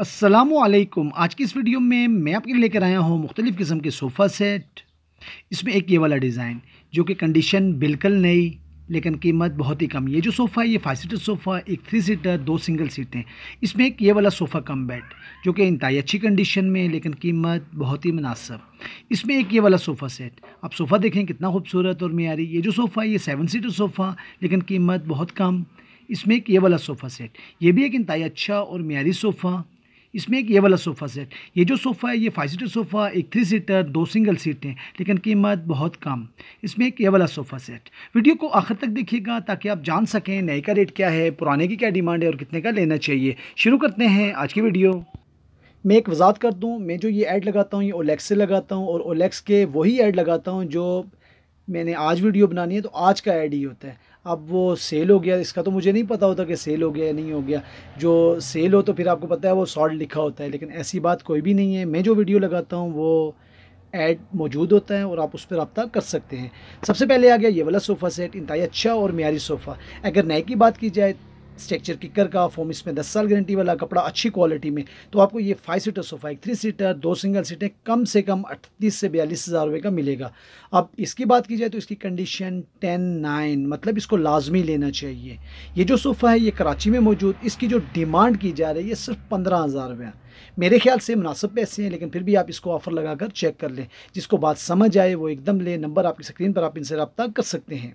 असलम आज की इस वीडियो में मैं आपके लिए लेकर आया हूँ मुख्तलिफ़ किस्म के सोफ़ा सेट इसमें एक ये वाला डिज़ाइन जो कि कंडीशन बिल्कुल नई लेकिन कीमत बहुत ही कम ये जो सोफ़ा है ये फाइव सीटर सोफ़ा एक थ्री सीटर दो सिंगल सीटें इसमें एक ये वाला सोफ़ा कम बेड जो कि इंतहाई अच्छी कंडीशन में लेकिन कीमत बहुत ही मुनासब इसमें एक ये वाला सोफ़ा सेट आप सोफ़ा देखें कितना खूबसूरत और मीरी ये जो सोफ़ा है ये सेवन सीटर सोफ़ा लेकिन कीमत बहुत कम इसमें एक ये वाला सोफ़ा सेट ये भी एक इंतहाई अच्छा और मीरी सोफ़ा इसमें एक ये वाला सोफ़ा सेट ये जो सोफ़ा है ये फाइव सीटर सोफ़ा एक थ्री सीटर दो सिंगल सीटें लेकिन कीमत बहुत कम इसमें एक ये वाला सोफ़ा सेट वीडियो को आखिर तक देखिएगा ताकि आप जान सकें नए का रेट क्या है पुराने की क्या डिमांड है और कितने का लेना चाहिए शुरू करते हैं आज की वीडियो मैं एक वजात कर दूँ मैं जो ये ऐड लगाता हूँ ये ओलेक्स से लगाता हूँ और ओलेक्स के वही ऐड लगाता हूँ जो मैंने आज वीडियो बनानी है तो आज का ऐड ही होता है अब वो सेल हो गया इसका तो मुझे नहीं पता होता कि सेल हो गया या नहीं हो गया जो सेल हो तो फिर आपको पता है वो सॉल्ट लिखा होता है लेकिन ऐसी बात कोई भी नहीं है मैं जो वीडियो लगाता हूँ वो ऐड मौजूद होता है और आप उस पर रब्ता कर सकते हैं सबसे पहले आ गया ये वाला सोफ़ा सेट इंतहा अच्छा और मीरी सोफ़ा अगर नए की बात की जाए स्ट्रक्चर किकर का फॉर्म इसमें दस साल गारंटी वाला कपड़ा अच्छी क्वालिटी में तो आपको ये फाइव सीटर सोफा एक थ्री सीटर दो सिंगल सीटें कम से कम अट्ठतीस से बयालीस हज़ार रुपये का मिलेगा अब इसकी बात की जाए तो इसकी कंडीशन टेन नाइन मतलब इसको लाजमी लेना चाहिए ये जो सोफ़ा है ये कराची में मौजूद इसकी जो डिमांड की जा रही है सिर्फ पंद्रह हज़ार रुपया मेरे ख्याल से मुनासिब पैसे हैं लेकिन फिर भी आप इसको ऑफ़र लगाकर चेक कर लें जिसको बात समझ आए वो एकदम लें नंबर आपकी स्क्रीन पर आप इनसे रब्ता कर सकते हैं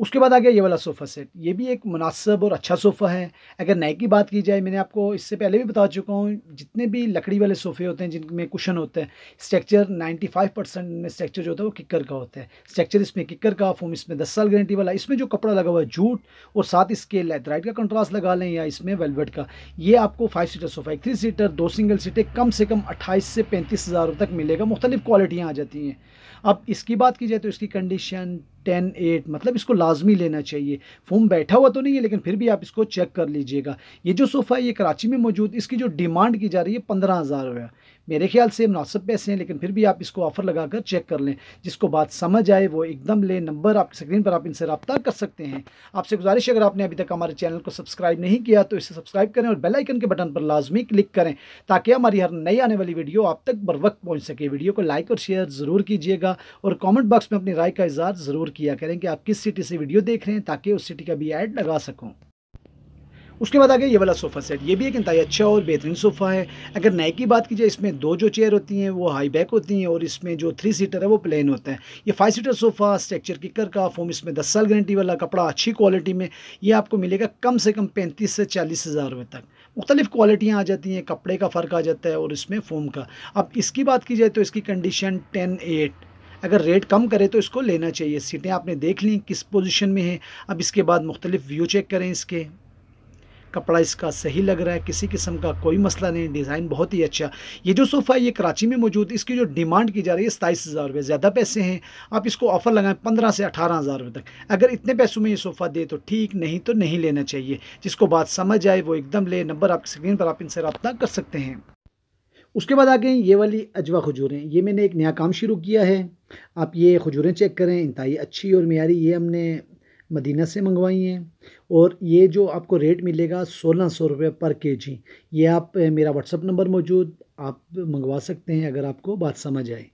उसके बाद आ गया ये वाला सोफ़ा सेट ये भी एक मुनासब और अच्छा सोफ़ा है अगर नए की बात की जाए मैंने आपको इससे पहले भी बता चुका हूँ जितने भी लकड़ी वाले सोफ़े होते हैं जिनमें कुशन होते हैं स्ट्रक्चर 95 परसेंट में स्ट्रक्चर जो होता है वो किकर का होता है स्ट्रक्चर इसमें किकर का फोम इसमें दस साल गारंटी वाला इसमें जो कपड़ा लगा हुआ है जूट और साथ इसके लेथराइट का कंट्रास्ट लगा लें या इसमें वेलवेट का ये आपको फाइव सीटर सोफ़ा एक थ्री सीटर दो सिंगल सीटें कम से कम अट्ठाईस से पैंतीस हज़ार तक मिलेगा मुख्तलिफ क्वालिटियाँ आ जाती हैं अब इसकी बात की जाए तो इसकी कंडीशन टेन एट मतलब इसको लाजमी लेना चाहिए फोम बैठा हुआ तो नहीं है लेकिन फिर भी आप इसको चेक कर लीजिएगा ये जो सोफ़ा है ये कराची में मौजूद इसकी जो डिमांड की जा रही है पंद्रह हज़ार रुपये मेरे ख्याल से मुनासब पैसे हैं लेकिन फिर भी आप इसको ऑफ़र लगा कर चेक कर लें जिसको बात समझ आए वो एकदम ले नंबर आप स्क्रीन पर आप इनसे रब्ता कर सकते हैं आपसे गुजारिश अगर आपने अभी तक हमारे चैनल को सब्सक्राइब नहीं किया तो इसे सब्सक्राइब करें और बेलाइकन के बटन पर लाजमी क्लिक करें ताकि हमारी हर नई आने वाली वीडियो आप तक बर वक्त पहुँच सके वीडियो को लाइक और शेयर ज़रूर कीजिएगा और कॉमेंट बॉक्स में अपनी राय का इजहार ज़रूर जरूर किया करें कि आप किस सिटी से वीडियो देख रहे हैं ताकि उस सिटी का भी ऐड लगा सकूँ उसके बाद आगे ये वाला सोफ़ा सेट ये भी एक इंतहाई अच्छा और बेहतरीन सोफ़ा है अगर नए की बात की जाए इसमें दो जो चेयर होती हैं वो हाई बैक होती हैं और इसमें जो थ्री सीटर है वो प्लेन होता है ये फाइव सीटर सोफ़ा स्ट्रक्चर किकर का फोम इसमें दस साल गारंटी वाला कपड़ा अच्छी क्वालिटी में ये आपको मिलेगा कम से कम पैंतीस से चालीस हज़ार रुपये तक मुख्तलिफ क्वालिटियाँ आ जाती हैं कपड़े का फ़र्क आ जाता है और इसमें फोम का अब इसकी बात की जाए तो इसकी कंडीशन टेन एट अगर रेट कम करे तो इसको लेना चाहिए सीटें आपने देख ली किस पोजीशन में है अब इसके बाद मुख्तलिफ व्यू चेक करें इसके कपड़ा इसका सही लग रहा है किसी किस्म का कोई मसला नहीं डिज़ाइन बहुत ही अच्छा ये जो सोफ़ा है ये कराची में मौजूद इसकी जो डिमांड की जा रही है सताईस हज़ार रुपये ज़्यादा पैसे हैं आप इसको ऑफ़र लगाएं पंद्रह से अठारह हज़ार रुपये तक अगर इतने पैसों में ये सोफ़ा दे तो ठीक नहीं तो नहीं लेना चाहिए जिसको बात समझ आए वो एकदम ले नंबर आपकी स्क्रीन पर आप इनसे रब्ता कर सकते हैं उसके बाद आ गए ये वाली अजवा खजूरें ये मैंने एक नया काम शुरू किया है आप ये खजूरें चेक करें इंतई अच्छी और मीरी ये हमने मदीना से मंगवाई हैं और ये जो आपको रेट मिलेगा सोलह सौ रुपये पर के जी ये आप मेरा व्हाट्सअप नंबर मौजूद आप मंगवा सकते हैं अगर आपको बात समझ आए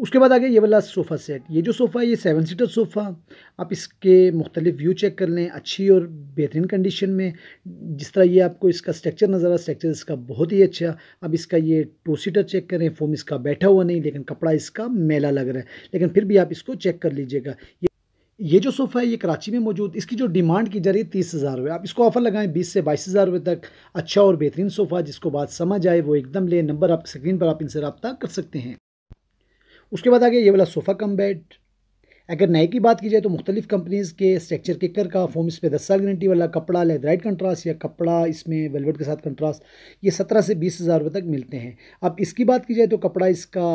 उसके बाद आ गया ये वाला सोफ़ा सेट ये जो सोफ़ा है ये सेवन सीटर सोफ़ा आप इसके मुख्तलिफ व्यू चेक कर लें अच्छी और बेहतरीन कंडीशन में जिस तरह ये आपको इसका स्ट्रक्चर नज़र आ स्ट्रक्चर इसका बहुत ही अच्छा अब इसका ये टू सीटर चेक करें फोम इसका बैठा हुआ नहीं लेकिन कपड़ा इसका मेला लग रहा है लेकिन फिर भी आप इसको चेक कर लीजिएगा ये ये जो सोफ़ा है ये कराची में मौजूद इसकी जो डिमांड की जा रही है तीस हज़ार रुपये आप इसको ऑफ़र लगाएं बीस से बाईस हज़ार रुपये तक अच्छा और बेहतरीन सोफ़ा जिसको बात समझ आए वो एकदम ले नंबर आप स्क्रीन पर आप इनसे रबता कर सकते हैं उसके बाद आ गया ये वाला सोफ़ा कम बेड अगर नए की बात की जाए तो मुख्तलिफ़ कंपनीज़ के स्ट्रक्चर किकर का फोम इस पर दस साल गारंटी वाला कपड़ा लेदराइट कंट्रास्ट या कपड़ा इसमें वेलवेट के साथ कंट्रास्ट ये सत्रह से बीस हज़ार रुपये तक मिलते हैं अब इसकी बात की जाए तो कपड़ा इसका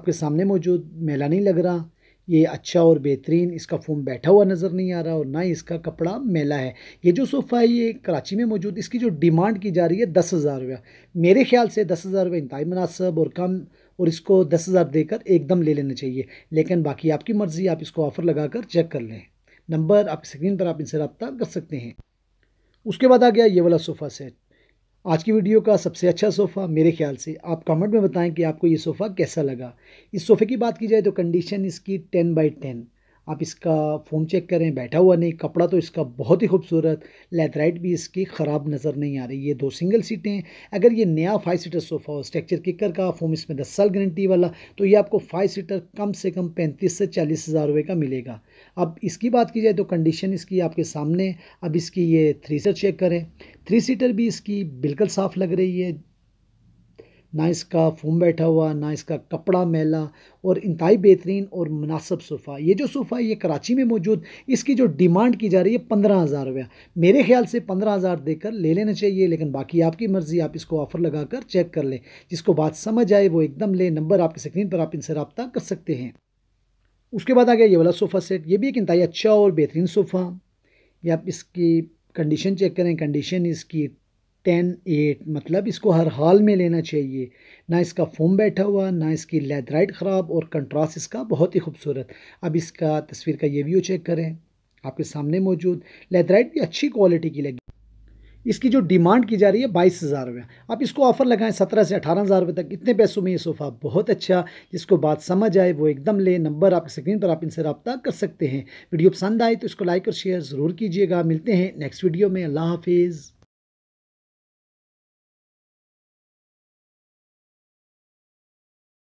आपके सामने मौजूद मेला नहीं लग रहा ये अच्छा और बेहतरीन इसका फोम बैठा हुआ नज़र नहीं आ रहा और ना ही इसका कपड़ा मेला है ये जो सोफ़ा है ये कराची में मौजूद इसकी जो डिमांड की जा रही है दस हज़ार रुपया मेरे ख्याल से दस हज़ार रुपये इंतहाई मुनासब और कम और इसको दस हज़ार देकर एकदम ले लेना चाहिए लेकिन बाकी आपकी मर्ज़ी आप इसको ऑफ़र लगाकर चेक कर लें नंबर आपकी स्क्रीन पर आप इनसे रब्ता कर सकते हैं उसके बाद आ गया ये वाला सोफ़ा सेट आज की वीडियो का सबसे अच्छा सोफ़ा मेरे ख्याल से आप कमेंट में बताएं कि आपको ये सोफ़ा कैसा लगा इस सोफ़े की बात की जाए तो कंडीशन इसकी टेन बाई टेन आप इसका फ़ोम चेक करें बैठा हुआ नहीं कपड़ा तो इसका बहुत ही खूबसूरत लेथराइट भी इसकी ख़राब नज़र नहीं आ रही ये दो सिंगल सीटें हैं अगर ये नया फाइव सीटर सोफ़ा हो स्ट्रक्चर किकर का फ़ोम इसमें दस साल गारंटी वाला तो ये आपको फाइव सीटर कम से कम पैंतीस से चालीस हज़ार रुपये का मिलेगा अब इसकी बात की जाए तो कंडीशन इसकी आपके सामने अब इसकी ये थ्री सीटर चेक करें थ्री सीटर भी इसकी बिल्कुल साफ़ लग रही है ना इसका फोम बैठा हुआ ना इसका कपड़ा मेला और इंतई बेहतरीन और मुनासब सोफ़ा ये जो सोफ़ा है ये कराची में मौजूद इसकी जो डिमांड की जा रही है पंद्रह हज़ार रुपया मेरे ख्याल से पंद्रह हज़ार देकर ले लेना चाहिए लेकिन बाकी आपकी मर्ज़ी आप इसको ऑफ़र लगा कर चेक कर लें जिसको बात समझ आए वो एकदम ले नंबर आपकी स्क्रीन पर आप इनसे रबता कर सकते हैं उसके बाद आ गया ये वाला सोफ़ा सेट ये भी एक इंतई अच्छा और बेहतरीन सोफ़ा ये आप इसकी कंडीशन चेक करें कंडीशन इसकी टेन एट मतलब इसको हर हाल में लेना चाहिए ना इसका फोम बैठा हुआ ना इसकी लेदराइट ख़राब और कंट्रास्ट इसका बहुत ही खूबसूरत अब इसका तस्वीर का ये व्यू चेक करें आपके सामने मौजूद लेदराइट भी अच्छी क्वालिटी की लगी इसकी जो डिमांड की जा रही है बाईस हज़ार रुपये आप इसको ऑफ़र लगाएं सत्रह से अठारह हज़ार रुपये तक इतने पैसों में ये सोफ़ा बहुत अच्छा जिसको बात समझ आए वो एकदम ले नंबर आपकी स्क्रीन पर आप इनसे रब्ता कर सकते हैं वीडियो पसंद आए तो इसको लाइक और शेयर ज़रूर कीजिएगा मिलते हैं नेक्स्ट वीडियो में अल्लाह हाफिज़